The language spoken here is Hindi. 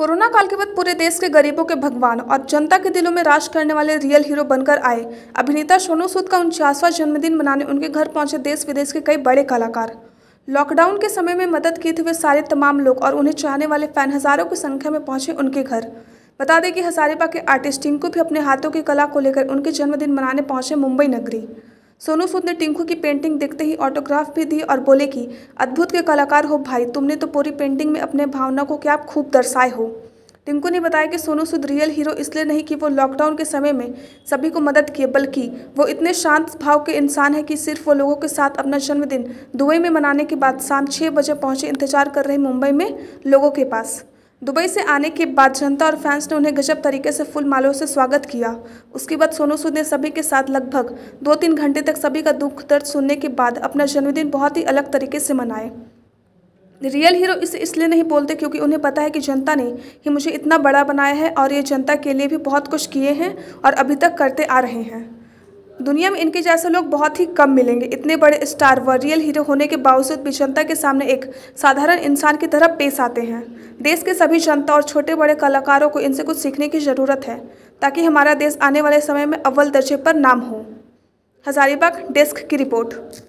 कोरोना काल के बाद पूरे देश के गरीबों के भगवान और जनता के दिलों में राज करने वाले रियल हीरो बनकर आए अभिनेता सोनू सूद का उनचासवां जन्मदिन मनाने उनके घर पहुंचे देश विदेश के कई बड़े कलाकार लॉकडाउन के समय में मदद किए थे वे सारे तमाम लोग और उन्हें चाहने वाले फैन हजारों की संख्या में पहुंचे उनके घर बता दें कि हजारीबाग के आर्टिस्ट टिंकू भी अपने हाथों की कला को लेकर उनके जन्मदिन मनाने पहुंचे मुंबई नगरी सोनू सूद ने टिंकू की पेंटिंग देखते ही ऑटोग्राफ भी दी और बोले कि अद्भुत के कलाकार हो भाई तुमने तो पूरी पेंटिंग में अपने भावना को क्या खूब दर्शाए हो टिंकू ने बताया कि सोनू सूद रियल हीरो इसलिए नहीं कि वो लॉकडाउन के समय में सभी को मदद किए बल्कि वो इतने शांत भाव के इंसान हैं कि सिर्फ वो लोगों के साथ अपना जन्मदिन दुबई में मनाने के बाद शाम छः बजे पहुँचे इंतजार कर रहे मुंबई में लोगों के पास दुबई से आने के बाद जनता और फैंस ने उन्हें गजब तरीके से फुल मालों से स्वागत किया उसके बाद सोनू सूद ने सभी के साथ लगभग दो तीन घंटे तक सभी का दुख दर्द सुनने के बाद अपना जन्मदिन बहुत ही अलग तरीके से मनाए रियल हीरो इसे इसलिए नहीं बोलते क्योंकि उन्हें पता है कि जनता ने ही मुझे इतना बड़ा बनाया है और ये जनता के लिए भी बहुत कुछ किए हैं और अभी तक करते आ रहे हैं दुनिया में इनके जैसे लोग बहुत ही कम मिलेंगे इतने बड़े स्टार व रियल हीरो होने के बावजूद भी जनता के सामने एक साधारण इंसान की तरह पेश आते हैं देश के सभी जनता और छोटे बड़े कलाकारों को इनसे कुछ सीखने की ज़रूरत है ताकि हमारा देश आने वाले समय में अव्वल दर्जे पर नाम हो हजारीबाग डेस्क की रिपोर्ट